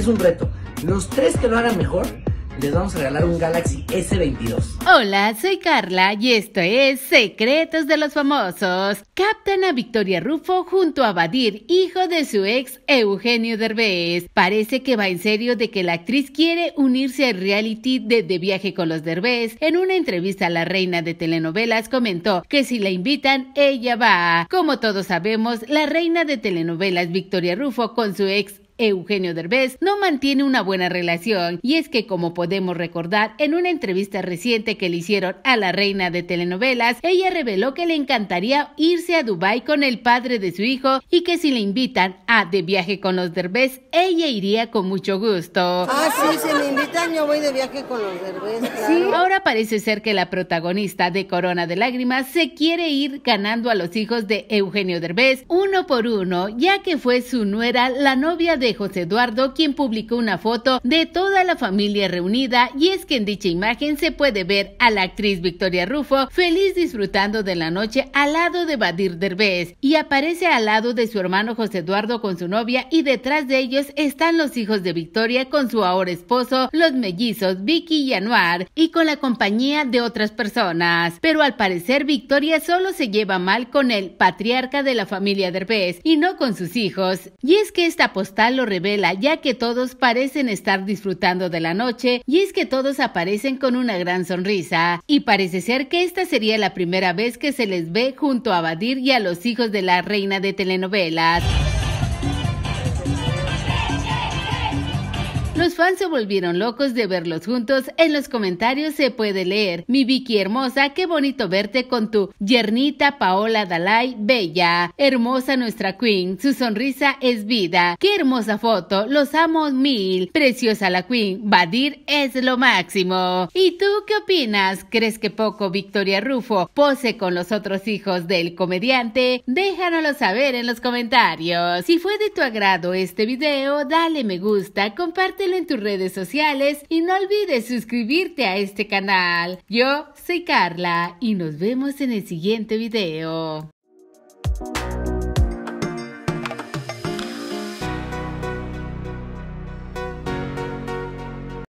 es un reto. Los tres que lo hagan mejor, les vamos a regalar un Galaxy S22. Hola, soy Carla y esto es Secretos de los Famosos. Captan a Victoria Rufo junto a Badir, hijo de su ex Eugenio Derbez. Parece que va en serio de que la actriz quiere unirse al reality de Viaje con los Derbez. En una entrevista a la reina de telenovelas comentó que si la invitan, ella va. Como todos sabemos, la reina de telenovelas Victoria Rufo con su ex Eugenio Derbez no mantiene una buena relación y es que como podemos recordar en una entrevista reciente que le hicieron a la reina de telenovelas, ella reveló que le encantaría irse a Dubai con el padre de su hijo y que si le invitan a de viaje con los Derbez, ella iría con mucho gusto. Ah, sí, si me invitan yo voy de viaje con los Derbez. ahora parece ser que la protagonista de Corona de Lágrimas se quiere ir ganando a los hijos de Eugenio Derbez uno por uno, ya que fue su nuera la novia de José Eduardo, quien publicó una foto de toda la familia reunida y es que en dicha imagen se puede ver a la actriz Victoria Rufo feliz disfrutando de la noche al lado de Badir Derbez y aparece al lado de su hermano José Eduardo con su novia y detrás de ellos están los hijos de Victoria con su ahora esposo, los mellizos Vicky y Anuar y con la compañía de otras personas. Pero al parecer Victoria solo se lleva mal con el patriarca de la familia Derbez y no con sus hijos. Y es que esta postal revela, ya que todos parecen estar disfrutando de la noche y es que todos aparecen con una gran sonrisa. Y parece ser que esta sería la primera vez que se les ve junto a Badir y a los hijos de la reina de telenovelas. Los fans se volvieron locos de verlos juntos. En los comentarios se puede leer, mi Vicky hermosa, qué bonito verte con tu yernita Paola Dalai, bella, hermosa nuestra queen, su sonrisa es vida, qué hermosa foto, los amo mil, preciosa la queen, Badir es lo máximo. ¿Y tú qué opinas? ¿Crees que poco Victoria Rufo pose con los otros hijos del comediante? Déjanoslo saber en los comentarios. Si fue de tu agrado este video, dale me gusta, compártelo en tus redes sociales y no olvides suscribirte a este canal. Yo soy Carla y nos vemos en el siguiente video.